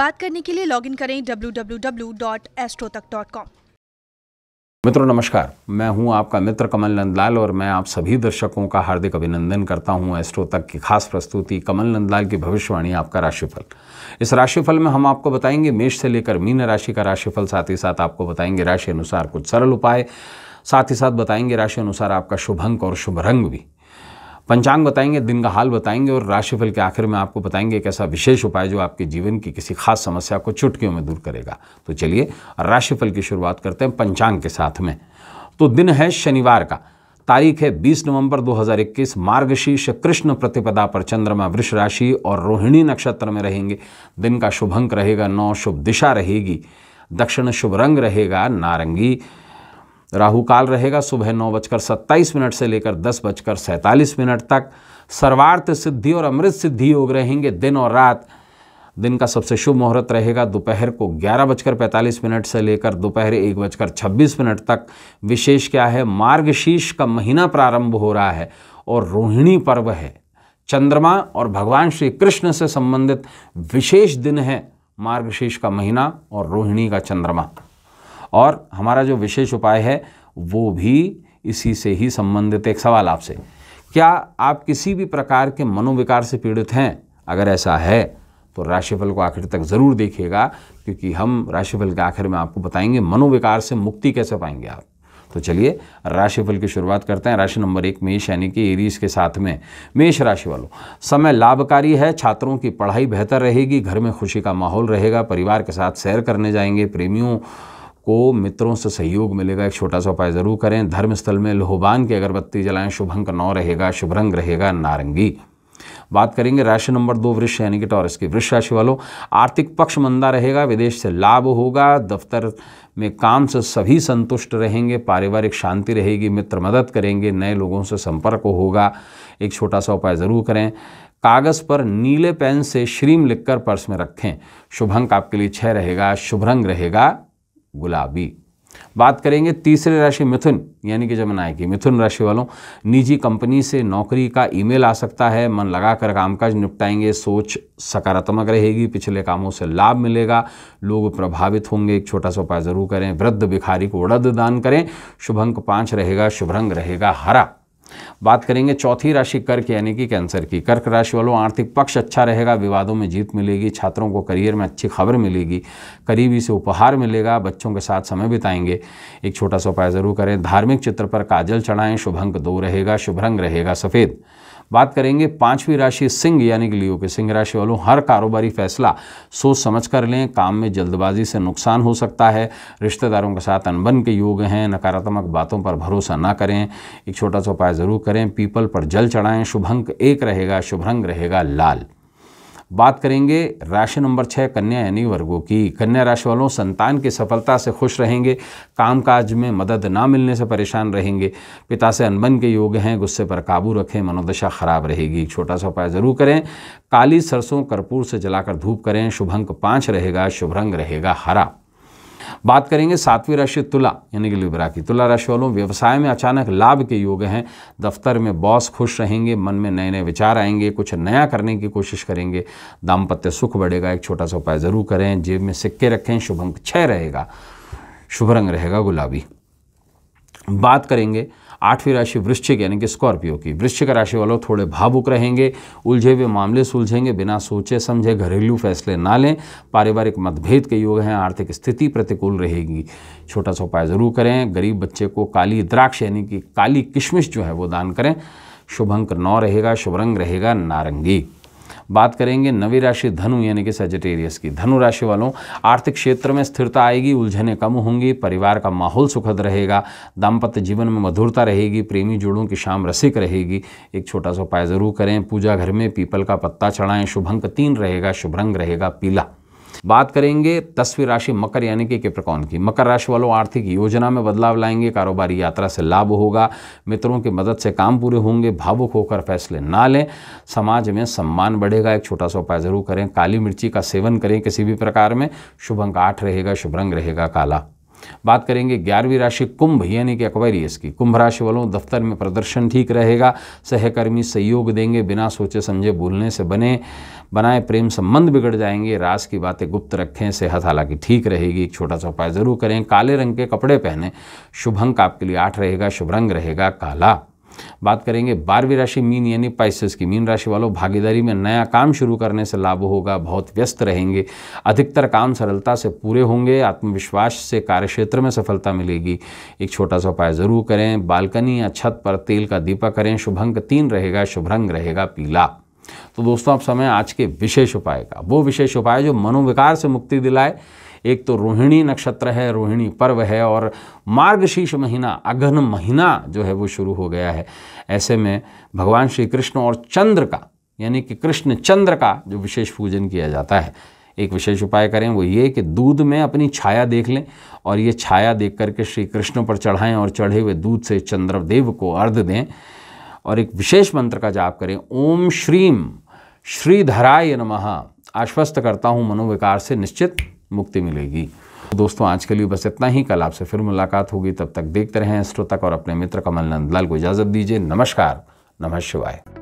बात करने के लिए लॉगिन करें www.astrotak.com मित्रों नमस्कार मैं हूं आपका मित्र कमल नंदलाल और मैं आप सभी दर्शकों का हार्दिक अभिनंदन करता हूं एस्ट्रो तक की खास प्रस्तुति कमल नंदलाल की भविष्यवाणी आपका राशिफल इस राशिफल में हम आपको बताएंगे मेष से लेकर मीन राशि का राशिफल साथ ही साथ आपको बताएंगे राशि अनुसार कुछ सरल उपाय साथ ही साथ बताएंगे राशि अनुसार आपका शुभ अंक और शुभ रंग भी पंचांग बताएंगे दिन का हाल बताएंगे और राशिफल के आखिर में आपको बताएंगे एक ऐसा विशेष उपाय जो आपके जीवन की किसी खास समस्या को चुटकियों में दूर करेगा तो चलिए राशिफल की शुरुआत करते हैं पंचांग के साथ में तो दिन है शनिवार का तारीख है 20 नवंबर 2021 मार्गशीर्ष कृष्ण प्रतिपदा पर चंद्रमा वृष राशि और रोहिणी नक्षत्र में रहेंगे दिन का शुभ अंक रहेगा नौ शुभ दिशा रहेगी दक्षिण शुभ रंग रहेगा नारंगी राहु काल रहेगा सुबह नौ बजकर सत्ताईस मिनट से लेकर दस बजकर सैंतालीस मिनट तक सर्वार्थ सिद्धि और अमृत सिद्धि योग रहेंगे दिन और रात दिन का सबसे शुभ मुहूर्त रहेगा दोपहर को ग्यारह बजकर पैंतालीस मिनट से लेकर दोपहर एक बजकर छब्बीस मिनट तक विशेष क्या है मार्गशीर्ष का महीना प्रारंभ हो रहा है और रोहिणी पर्व है चंद्रमा और भगवान श्री कृष्ण से संबंधित विशेष दिन है मार्गशीर्ष का महीना और रोहिणी का चंद्रमा और हमारा जो विशेष उपाय है वो भी इसी से ही संबंधित एक सवाल आपसे क्या आप किसी भी प्रकार के मनोविकार से पीड़ित हैं अगर ऐसा है तो राशिफल को आखिर तक ज़रूर देखिएगा क्योंकि हम राशिफल के आखिर में आपको बताएंगे मनोविकार से मुक्ति कैसे पाएंगे आप तो चलिए राशिफल की शुरुआत करते हैं राशि नंबर एक मेष यानी कि एरीज के साथ में मेष राशि वालों समय लाभकारी है छात्रों की पढ़ाई बेहतर रहेगी घर में खुशी का माहौल रहेगा परिवार के साथ सैर करने जाएंगे प्रेमियों को मित्रों से सहयोग मिलेगा एक छोटा सा उपाय ज़रूर करें धर्मस्थल में लोहबान की अगरबत्ती जलाएं शुभंक नौ रहेगा शुभ रंग रहेगा नारंगी बात करेंगे राशि नंबर दो वृक्ष यानी कि टॉरस की वृक्ष राशि वालों आर्थिक पक्ष मंदा रहेगा विदेश से लाभ होगा दफ्तर में काम से सभी संतुष्ट रहेंगे पारिवारिक शांति रहेगी मित्र मदद करेंगे नए लोगों से संपर्क होगा एक छोटा सा उपाय ज़रूर करें कागज़ पर नीले पेन से श्रीम लिखकर पर्स में रखें शुभ अंक आपके लिए छः रहेगा शुभ रंग रहेगा गुलाबी बात करेंगे तीसरे राशि मिथुन यानी कि जमनाय की मिथुन राशि वालों निजी कंपनी से नौकरी का ईमेल आ सकता है मन लगाकर कामकाज निपटाएंगे सोच सकारात्मक रहेगी पिछले कामों से लाभ मिलेगा लोग प्रभावित होंगे एक छोटा सा उपाय जरूर करें वृद्ध भिखारी को उड़द दान करें शुभ अंक पाँच रहेगा शुभ रंग रहेगा हरा बात करेंगे चौथी राशि कर्क यानी कि कैंसर की कर्क राशि वालों आर्थिक पक्ष अच्छा रहेगा विवादों में जीत मिलेगी छात्रों को करियर में अच्छी खबर मिलेगी करीबी से उपहार मिलेगा बच्चों के साथ समय बिताएंगे एक छोटा सा उपाय ज़रूर करें धार्मिक चित्र पर काजल चढ़ाएं शुभ अंक दो रहेगा शुभ रंग रहेगा सफ़ेद बात करेंगे पांचवी राशि सिंह यानी कि लियो के सिंह राशि वालों हर कारोबारी फैसला सोच समझ कर लें काम में जल्दबाजी से नुकसान हो सकता है रिश्तेदारों के साथ अनबन के योग हैं नकारात्मक बातों पर भरोसा ना करें एक छोटा सा उपाय ज़रूर करें पीपल पर जल चढ़ाएं शुभ अंक एक रहेगा शुभ रंग रहेगा लाल बात करेंगे राशि नंबर छः कन्या यानी वर्गों की कन्या राशि वालों संतान की सफलता से खुश रहेंगे कामकाज में मदद ना मिलने से परेशान रहेंगे पिता से अनबन के योग हैं गुस्से पर काबू रखें मनोदशा खराब रहेगी छोटा सा उपाय ज़रूर करें काली सरसों कर्पूर से जलाकर धूप करें शुभंक पाँच रहेगा शुभ रंग रहेगा हरा बात करेंगे सातवीं राशि तुला यानी कि लिब्रा की तुला राशि वालों व्यवसाय में अचानक लाभ के योग हैं दफ्तर में बॉस खुश रहेंगे मन में नए नए विचार आएंगे कुछ नया करने की कोशिश करेंगे दाम्पत्य सुख बढ़ेगा एक छोटा सा उपाय ज़रूर करें जेब में सिक्के रखें शुभ अंक छः रहेगा शुभ रंग रहेगा गुलाबी बात करेंगे आठवीं राशि वृश्चिक यानी कि स्कॉर्पियो की वृश्चिक राशि वालों थोड़े भावुक रहेंगे उलझे हुए मामले सुलझेंगे बिना सोचे समझे घरेलू फैसले ना लें पारिवारिक मतभेद के योग हैं आर्थिक स्थिति प्रतिकूल रहेगी छोटा सा उपाय ज़रूर करें गरीब बच्चे को काली द्राक्ष यानी कि काली किशमिश जो है वो दान करें शुभ अंक नौ रहेगा शुभ रंग रहेगा नारंगी बात करेंगे नवी राशि धनु यानी कि सेजिटेरियस की धनु राशि वालों आर्थिक क्षेत्र में स्थिरता आएगी उलझने कम होंगी परिवार का माहौल सुखद रहेगा दाम्पत्य जीवन में मधुरता रहेगी प्रेमी जोड़ों की शाम रसिक रहेगी एक छोटा सा उपाय ज़रूर करें पूजा घर में पीपल का पत्ता चढ़ाएं शुभ अंक तीन रहेगा शुभ रंग रहेगा पीला बात करेंगे तस्वीर राशि मकर यानी कि केप्रकॉन की मकर राशि वालों आर्थिक योजना में बदलाव लाएंगे कारोबारी यात्रा से लाभ होगा मित्रों की मदद से काम पूरे होंगे भावुक होकर फैसले ना लें समाज में सम्मान बढ़ेगा एक छोटा सा उपाय ज़रूर करें काली मिर्ची का सेवन करें किसी भी प्रकार में शुभ अंक आठ रहेगा शुभ रंग रहेगा काला बात करेंगे ग्यारहवीं राशि कुंभ यानी कि एक्वायरियस की कुंभ राशि वालों दफ्तर में प्रदर्शन ठीक रहेगा सहकर्मी सहयोग देंगे बिना सोचे समझे बोलने से बने बनाए प्रेम संबंध बिगड़ जाएंगे रास की बातें गुप्त रखें सेहत हालांकि ठीक रहेगी एक छोटा सा उपाय ज़रूर करें काले रंग के कपड़े पहने शुभ अंक आपके लिए आठ रहेगा शुभ रंग रहेगा काला बात करेंगे बारहवीं राशि मीन यानी पाइसेस की मीन राशि वालों भागीदारी में नया काम शुरू करने से लाभ होगा बहुत व्यस्त रहेंगे अधिकतर काम सरलता से पूरे होंगे आत्मविश्वास से कार्यक्षेत्र में सफलता मिलेगी एक छोटा सा उपाय ज़रूर करें बालकनी या छत पर तेल का दीपा करें शुभ अंक तीन रहेगा शुभ रंग रहेगा पीला तो दोस्तों अब समय आज के विशेष उपाय का वो विशेष उपाय जो मनोविकार से मुक्ति दिलाए एक तो रोहिणी नक्षत्र है रोहिणी पर्व है और मार्गशीर्ष महीना अघन महीना जो है वो शुरू हो गया है ऐसे में भगवान श्री कृष्ण और चंद्र का यानी कि कृष्ण चंद्र का जो विशेष पूजन किया जाता है एक विशेष उपाय करें वो ये कि दूध में अपनी छाया देख लें और ये छाया देख करके श्री कृष्ण पर चढ़ाएं और चढ़े हुए दूध से चंद्रदेव को अर्ध दें और एक विशेष मंत्र का जाप करें ओम श्रीम श्रीधराय नमः आश्वस्त करता हूँ मनोविकार से निश्चित मुक्ति मिलेगी तो दोस्तों आज के लिए बस इतना ही कल आपसे फिर मुलाकात होगी तब तक देखते रहें श्रोतक तक और अपने मित्र कमल नंदलाल को इजाज़त दीजिए नमस्कार नमः शिवाय